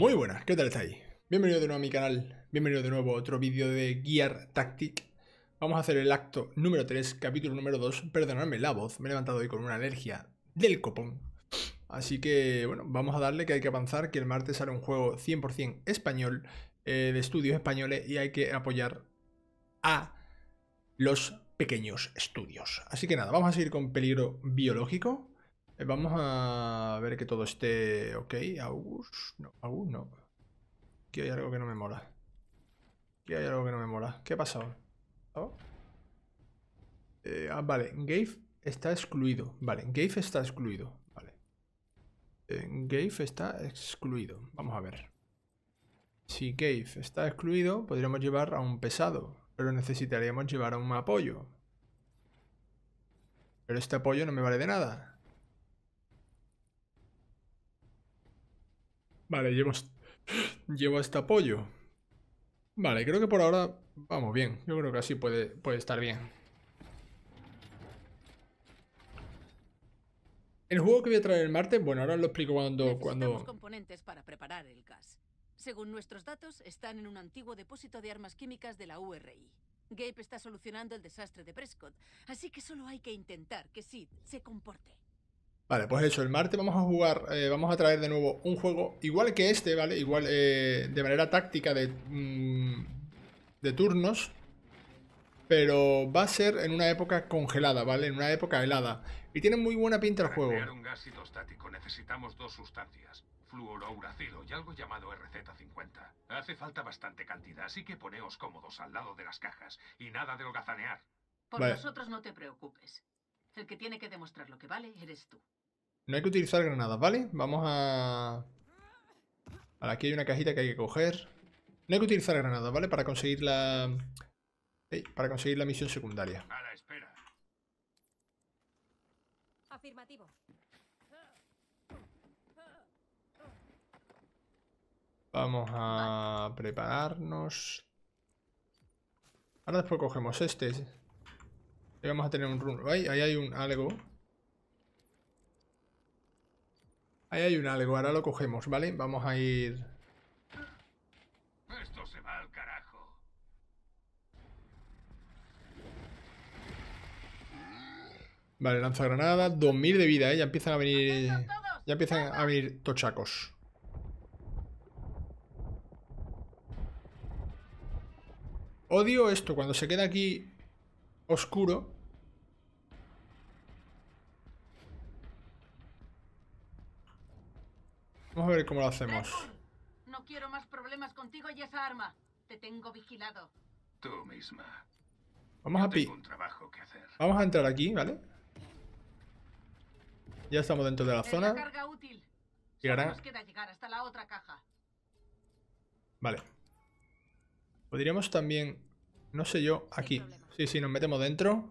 Muy buenas, ¿qué tal estáis? Bienvenido de nuevo a mi canal, bienvenido de nuevo a otro vídeo de Gear Tactic. Vamos a hacer el acto número 3, capítulo número 2. Perdonadme la voz, me he levantado hoy con una alergia del copón. Así que, bueno, vamos a darle que hay que avanzar, que el martes sale un juego 100% español, eh, de estudios españoles, y hay que apoyar a los pequeños estudios. Así que nada, vamos a seguir con peligro biológico. Eh, vamos a ver que todo esté ok. August, no, August no. Aquí hay algo que no me mola. Aquí hay algo que no me mola. ¿Qué ha pasado? ¿Oh? Eh, ah, vale. Gave está excluido. Vale, Gave está excluido. Vale. Eh, está excluido. Vamos a ver. Si Gave está excluido, podríamos llevar a un pesado. Pero necesitaríamos llevar a un apoyo. Pero este apoyo no me vale de nada. Vale, llevo, llevo este apoyo. Vale, creo que por ahora vamos bien. Yo creo que así puede, puede estar bien. El juego que voy a traer el martes, bueno, ahora lo explico cuando... cuando... componentes para preparar el gas. Según nuestros datos, están en un antiguo depósito de armas químicas de la URI. Gabe está solucionando el desastre de Prescott, así que solo hay que intentar que Sid se comporte. Vale, pues eso, el martes vamos a jugar, eh, vamos a traer de nuevo un juego igual que este, ¿vale? Igual eh, de manera táctica de, mm, de turnos, pero va a ser en una época congelada, ¿vale? En una época helada. Y tiene muy buena pinta el juego. Crear un gas necesitamos dos sustancias, fluorouracilo y algo llamado RZ50. Hace falta bastante cantidad, así que poneos cómodos al lado de las cajas y nada de hogazanear. Por nosotros no te preocupes. El que tiene que demostrar lo que vale eres tú. No hay que utilizar granadas, ¿vale? Vamos a... aquí hay una cajita que hay que coger. No hay que utilizar granadas, ¿vale? Para conseguir la... para conseguir la misión secundaria. la espera. Afirmativo. Vamos a prepararnos. Ahora después cogemos este. y vamos a tener un run. Ahí, ahí hay un algo. Ahí hay un algo, ahora lo cogemos, ¿vale? Vamos a ir... Esto se va al carajo. Vale, lanzagranada, 2000 de vida, ¿eh? Ya empiezan a venir... Ya empiezan a venir tochacos. Odio esto, cuando se queda aquí oscuro Vamos a ver cómo lo hacemos. No quiero más problemas contigo y esa arma. Te tengo vigilado. Tú misma. Vamos a pi. Vamos a entrar aquí, ¿vale? Ya estamos dentro de la zona. La carga útil. Nos llegar hasta la otra caja. Vale. Podríamos también, no sé yo, aquí. Sí, sí, nos metemos dentro.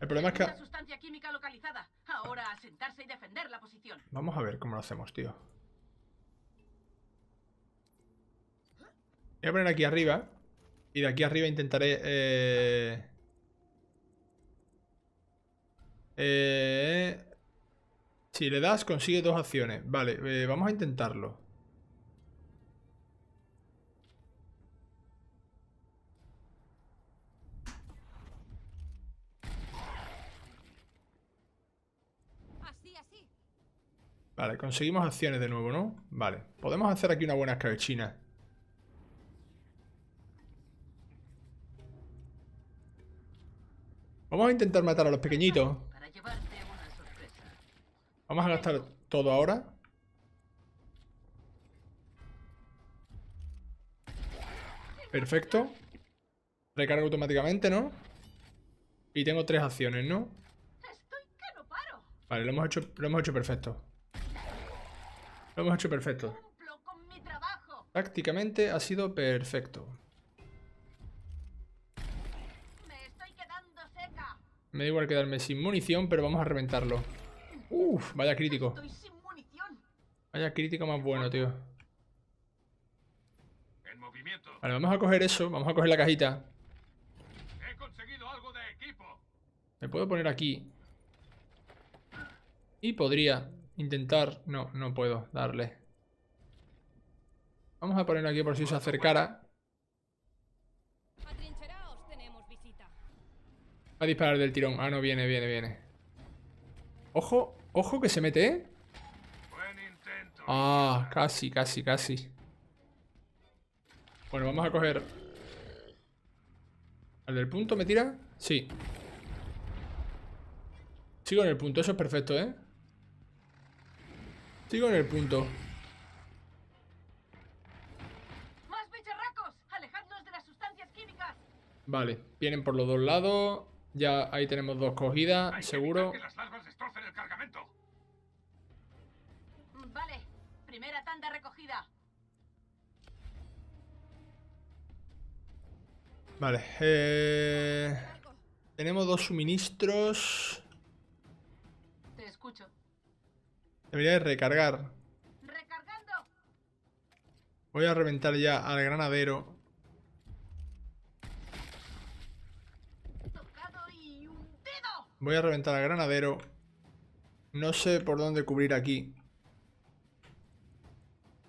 El problema es que... sustancia química localizada sentarse y defender la posición. Vamos a ver cómo lo hacemos, tío. Voy a poner aquí arriba. Y de aquí arriba intentaré... Eh, eh, si le das, consigue dos acciones. Vale, eh, vamos a intentarlo. Vale, conseguimos acciones de nuevo, ¿no? Vale, podemos hacer aquí una buena escabechina. Vamos a intentar matar a los pequeñitos. Vamos a gastar todo ahora. Perfecto. Recarga automáticamente, ¿no? Y tengo tres acciones, ¿no? Vale, lo hemos hecho, lo hemos hecho perfecto. Lo hemos hecho perfecto. Prácticamente ha sido perfecto. Me, da igual quedarme sin munición, pero vamos a reventarlo. Uff, vaya crítico. Vaya crítico más bueno, tío. Vale, vamos a coger eso, vamos a coger la cajita. Me puedo poner aquí. Y podría Intentar... No, no puedo darle. Vamos a ponerlo aquí por si se acercara. a disparar del tirón. Ah, no, viene, viene, viene. Ojo, ojo que se mete, ¿eh? Ah, casi, casi, casi. Bueno, vamos a coger... ¿Al del punto me tira? Sí. Sigo en el punto, eso es perfecto, ¿eh? Sigo en el punto. ¡Más de las sustancias químicas! Vale, vienen por los dos lados. Ya ahí tenemos dos cogidas, seguro. Mm, vale, primera tanda recogida. Vale, eh... Tenemos dos suministros. Debería de recargar. Voy a reventar ya al granadero. Voy a reventar al granadero. No sé por dónde cubrir aquí.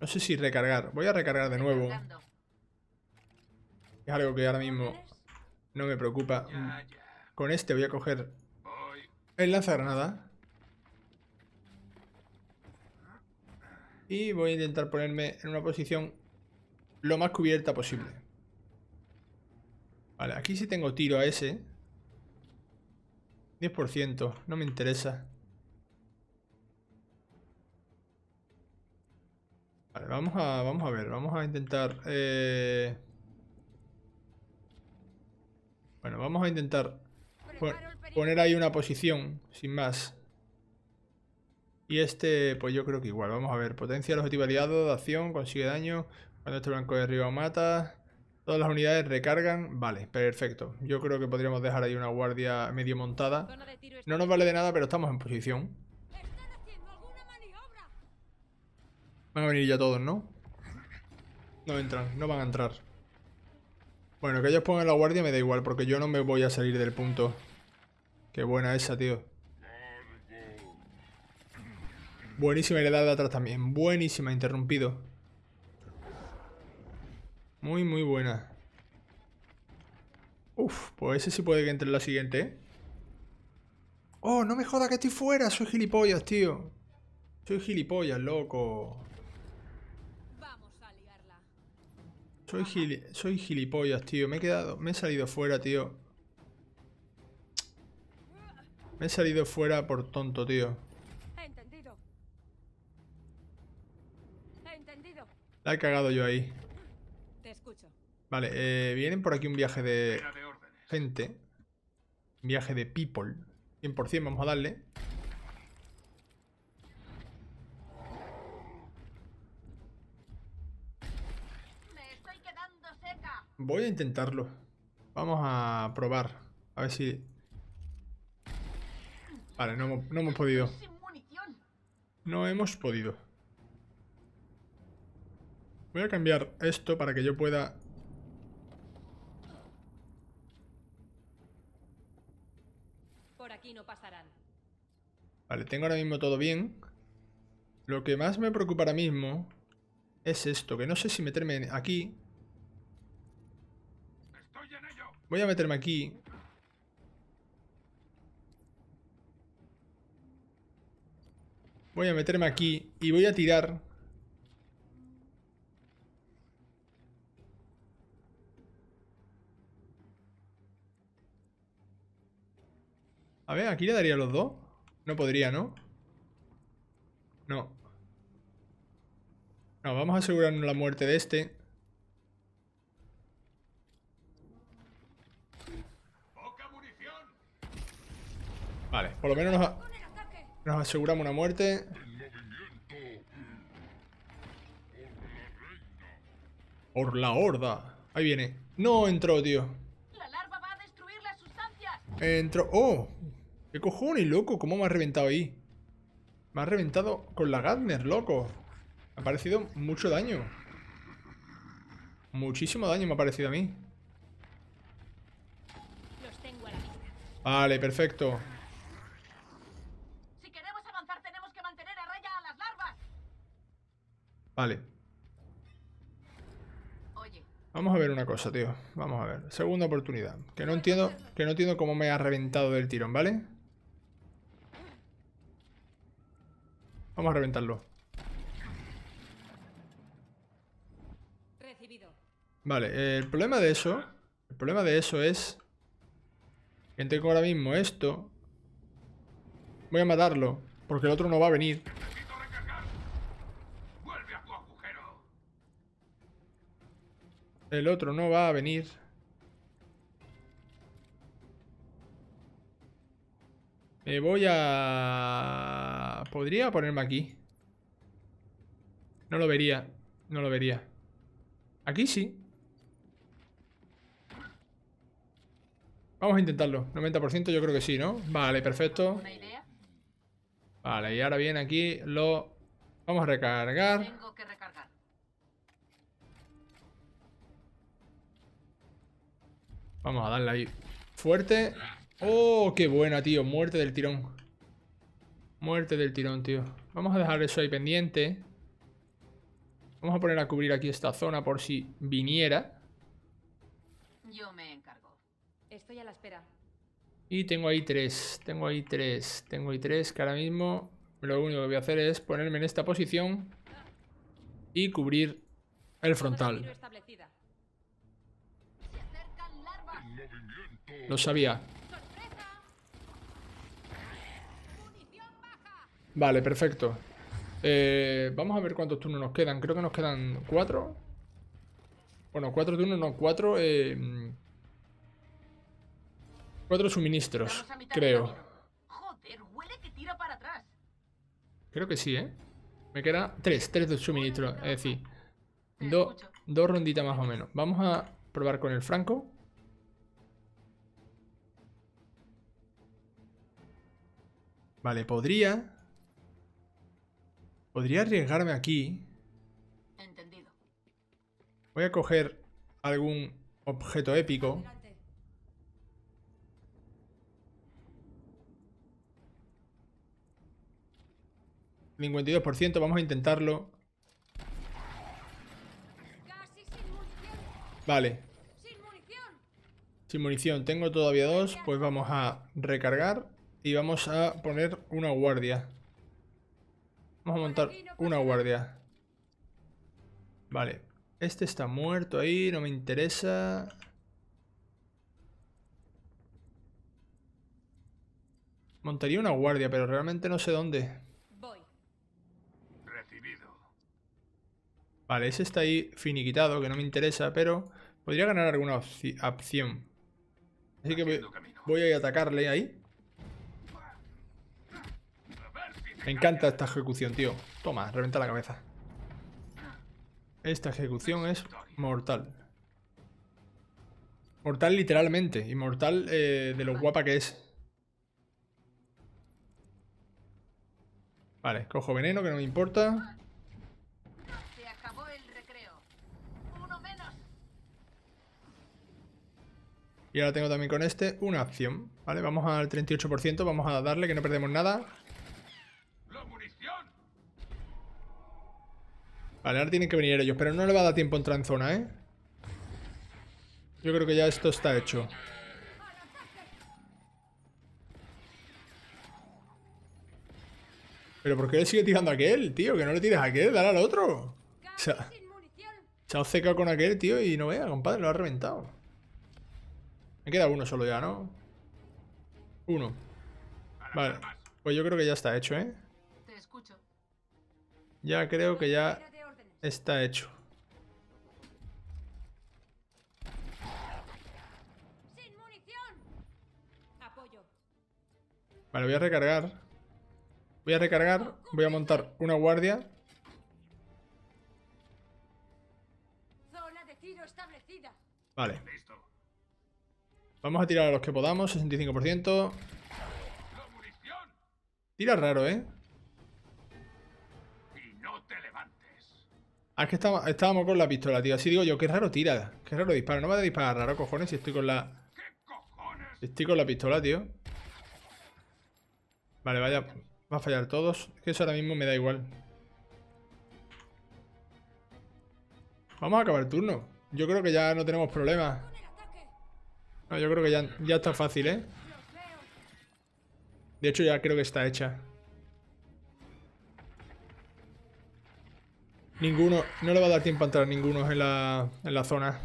No sé si recargar. Voy a recargar de nuevo. Es algo que ahora mismo no me preocupa. Con este voy a coger el lanzagranada. Y voy a intentar ponerme en una posición lo más cubierta posible. Vale, aquí sí tengo tiro a ese. 10%, no me interesa. Vale, vamos a, vamos a ver, vamos a intentar... Eh, bueno, vamos a intentar poner ahí una posición, sin más. Y este, pues yo creo que igual. Vamos a ver. Potencia el objetivo aliado, acción, consigue daño. Cuando este blanco de arriba mata. Todas las unidades recargan. Vale, perfecto. Yo creo que podríamos dejar ahí una guardia medio montada. No nos vale de nada, pero estamos en posición. Van a venir ya todos, ¿no? No entran, no van a entrar. Bueno, que ellos pongan la guardia me da igual, porque yo no me voy a salir del punto. Qué buena esa, tío. Buenísima heredada de atrás también. Buenísima, interrumpido. Muy, muy buena. Uf, pues ese sí puede que entre la siguiente, ¿eh? ¡Oh, no me joda que estoy fuera! Soy gilipollas, tío. Soy gilipollas, loco. Soy, gil, soy gilipollas, tío. Me he quedado... Me he salido fuera, tío. Me he salido fuera por tonto, tío. he cagado yo ahí. Vale, eh, vienen por aquí un viaje de, gente. Un viaje de people. 100% vamos a darle. Voy a intentarlo. Vamos a probar. A ver si... Vale, no hemos podido. No hemos podido. Voy a cambiar esto para que yo pueda... Por aquí no pasarán. Vale, tengo ahora mismo todo bien. Lo que más me preocupa ahora mismo es esto, que no sé si meterme aquí. Voy a meterme aquí. Voy a meterme aquí y voy a tirar A ver, ¿aquí le daría los dos? No podría, ¿no? No. No, vamos a asegurarnos la muerte de este. Vale, por lo menos nos, aseguramos una muerte. Por la horda. Ahí viene. No entró, tío. Entró. ¡Oh! ¿Qué cojones, loco? ¿Cómo me ha reventado ahí? Me ha reventado con la Gatner, loco. Me ha parecido mucho daño. Muchísimo daño me ha parecido a mí. Vale, perfecto. Vale. Vamos a ver una cosa, tío. Vamos a ver. Segunda oportunidad. Que no entiendo, que no entiendo cómo me ha reventado del tirón, ¿vale? vale Vamos a reventarlo. Vale, el problema de eso... El problema de eso es... Que tengo ahora mismo esto... Voy a matarlo, porque el otro no va a venir. El otro no va a venir. Eh, voy a... Podría ponerme aquí. No lo vería. No lo vería. Aquí sí. Vamos a intentarlo. 90% yo creo que sí, ¿no? Vale, perfecto. Vale, y ahora bien aquí lo... Vamos a recargar. recargar. Vamos a darle ahí fuerte. Oh, qué buena, tío. Muerte del tirón. Muerte del tirón, tío. Vamos a dejar eso ahí pendiente. Vamos a poner a cubrir aquí esta zona por si viniera. Yo me encargo. Estoy a la espera. Y tengo ahí tres, tengo ahí tres, tengo ahí tres que ahora mismo lo único que voy a hacer es ponerme en esta posición y cubrir el frontal. Lo sabía. Vale, perfecto. Eh, vamos a ver cuántos turnos nos quedan. Creo que nos quedan cuatro. Bueno, cuatro turnos, no, cuatro... Eh, cuatro suministros, creo. Joder, huele que tira para atrás. Creo que sí, ¿eh? Me queda tres, tres de suministros, es decir, dos ronditas más o menos. Vamos a probar con el franco. Vale, podría Podría arriesgarme aquí. Voy a coger algún objeto épico. ...52%, vamos a intentarlo. Vale. Sin munición, tengo todavía dos... ...pues vamos a recargar... ...y vamos a poner una guardia. Vamos a montar una guardia. Vale. Este está muerto ahí, no me interesa. Montaría una guardia, pero realmente no sé dónde. Voy. Vale, ese está ahí finiquitado, que no me interesa, pero podría ganar alguna opción. Así que voy a atacarle ahí. Me encanta esta ejecución, tío. Toma, reventa la cabeza. Esta ejecución es mortal. Mortal literalmente. Y mortal eh, de lo guapa que es. Vale, cojo veneno, que no me importa. Y ahora tengo también con este una opción. Vale, vamos al 38%. Vamos a darle que no perdemos nada. Vale, ahora tienen que venir ellos, pero no le va a dar tiempo entrar en zona, ¿eh? Yo creo que ya esto está hecho. Pero ¿por qué él sigue tirando a aquel, tío? Que no le tires a aquel, dale al otro. O sea, se ha con aquel, tío, y no vea, compadre, lo ha reventado. Me queda uno solo ya, ¿no? Uno. Vale, pues yo creo que ya está hecho, ¿eh? Ya creo que ya Está hecho. Sin munición. Vale, voy a recargar. Voy a recargar. Voy a montar una guardia. de establecida. Vale. Vamos a tirar a los que podamos, 65%. Tira raro, ¿eh? Ah, es que estábamos, con la pistola, tío. Así digo yo, qué raro tira. Qué raro disparo. No me a disparar raro, cojones, si estoy con la... Estoy con la pistola, tío. Vale, vaya. Va a fallar todos. Es que eso ahora mismo me da igual. Vamos a acabar el turno. Yo creo que ya no tenemos problemas. No, yo creo que ya, ya está fácil, ¿eh? De hecho, ya creo que está hecha. Ninguno, no le va a dar tiempo a entrar ninguno en la, en la zona.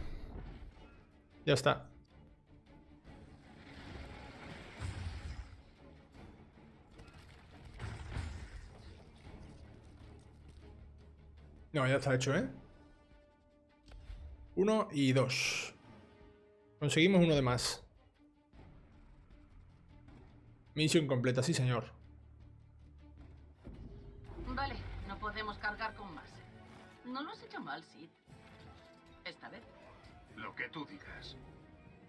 Ya está. No, ya está hecho, ¿eh? Uno y dos. Conseguimos uno de más. Misión completa, sí señor. No lo has hecho mal, Sid. Esta vez. Lo que tú digas.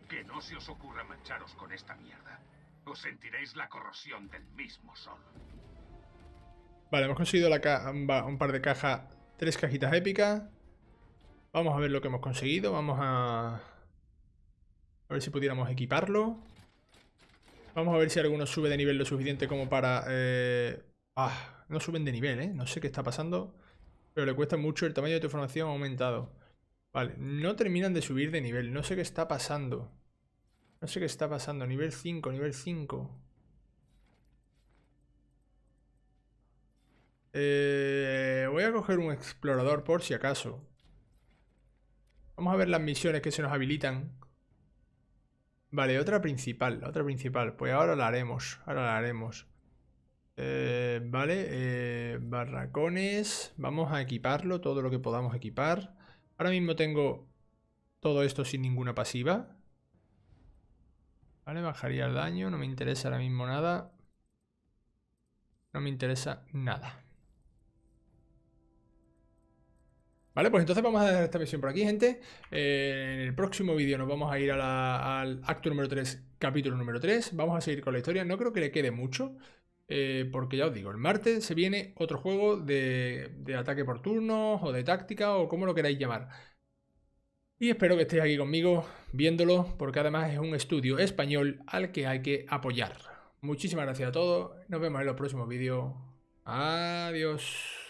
Que no se os ocurra mancharos con esta mierda. Os sentiréis la corrosión del mismo sol. Vale, hemos conseguido un par de cajas, tres cajitas épicas. Vamos a ver lo que hemos conseguido. Vamos a... A ver si pudiéramos equiparlo. Vamos a ver si alguno sube de nivel lo suficiente como para... Eh, ah, no suben de nivel, ¿eh? No sé qué está pasando pero le cuesta mucho el tamaño de tu formación ha aumentado. Vale, no terminan de subir de nivel. No sé qué está pasando. No sé qué está pasando. Nivel 5, nivel 5. Eh, voy a coger un explorador por si acaso. Vamos a ver las misiones que se nos habilitan. Vale, otra principal, otra principal. Pues ahora la haremos, ahora la haremos. Eh, vale, eh, barracones. Vamos a equiparlo, todo lo que podamos equipar. Ahora mismo tengo todo esto sin ninguna pasiva. Vale, bajaría el daño, no me interesa ahora mismo nada. No me interesa nada. Vale, pues entonces vamos a dejar esta misión por aquí, gente. Eh, en el próximo vídeo nos vamos a ir al acto número 3, capítulo número 3. Vamos a seguir con la historia. No creo que le quede mucho. Eh, porque ya os digo, el martes se viene otro juego de, de ataque por turnos o de táctica o como lo queráis llamar. Y espero que estéis aquí conmigo viéndolo porque además es un estudio español al que hay que apoyar. Muchísimas gracias a todos, nos vemos en los próximos vídeos. Adiós.